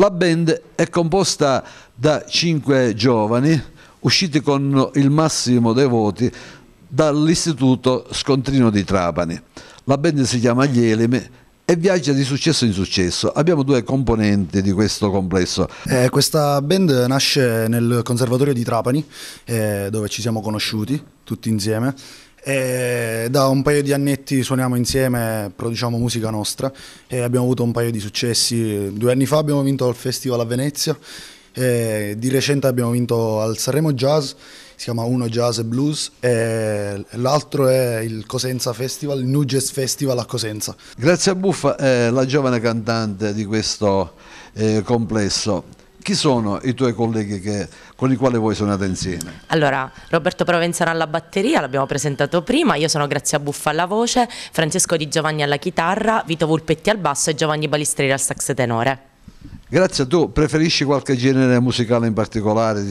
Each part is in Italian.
La band è composta da cinque giovani usciti con il massimo dei voti dall'Istituto Scontrino di Trapani. La band si chiama Gli Elemi e viaggia di successo in successo. Abbiamo due componenti di questo complesso. Eh, questa band nasce nel Conservatorio di Trapani, eh, dove ci siamo conosciuti tutti insieme. E da un paio di annetti suoniamo insieme, produciamo musica nostra e abbiamo avuto un paio di successi. Due anni fa abbiamo vinto al Festival a Venezia e di recente abbiamo vinto al Sanremo Jazz, si chiama Uno Jazz e Blues e l'altro è il Cosenza Festival, il New Festival a Cosenza. Grazie a Buffa, eh, la giovane cantante di questo eh, complesso chi sono i tuoi colleghi che, con i quali voi suonate insieme? Allora, Roberto Provenzano alla batteria, l'abbiamo presentato prima, io sono Grazia Buffa alla voce, Francesco Di Giovanni alla chitarra, Vito Vulpetti al basso e Giovanni Balistrieri al sax tenore. Grazie, tu preferisci qualche genere musicale in particolare?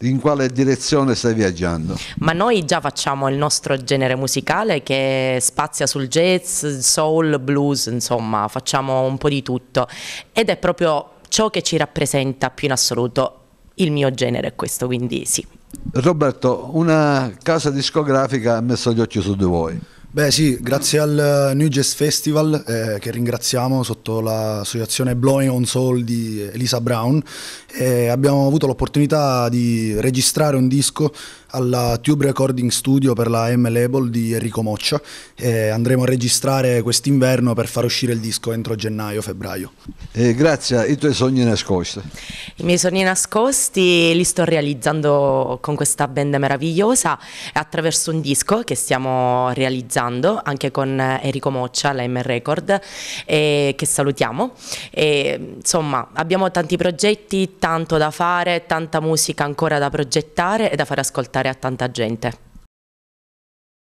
In quale direzione stai viaggiando? Ma noi già facciamo il nostro genere musicale che spazia sul jazz, soul, blues, insomma, facciamo un po' di tutto. Ed è proprio ciò che ci rappresenta più in assoluto. Il mio genere è questo, quindi sì. Roberto, una casa discografica ha messo gli occhi su di voi. Beh sì, grazie al eh, New Jazz Festival eh, che ringraziamo sotto l'associazione Blowing on Soul di Elisa Brown eh, abbiamo avuto l'opportunità di registrare un disco alla Tube Recording Studio per la M Label di Enrico Moccia e eh, andremo a registrare quest'inverno per far uscire il disco entro gennaio-febbraio. Eh, grazie, i tuoi sogni nascosti? I miei sogni nascosti li sto realizzando con questa band meravigliosa attraverso un disco che stiamo realizzando anche con Enrico Moccia, la M Record, eh, che salutiamo. E, insomma, abbiamo tanti progetti, tanto da fare, tanta musica ancora da progettare e da far ascoltare dare a tanta gente.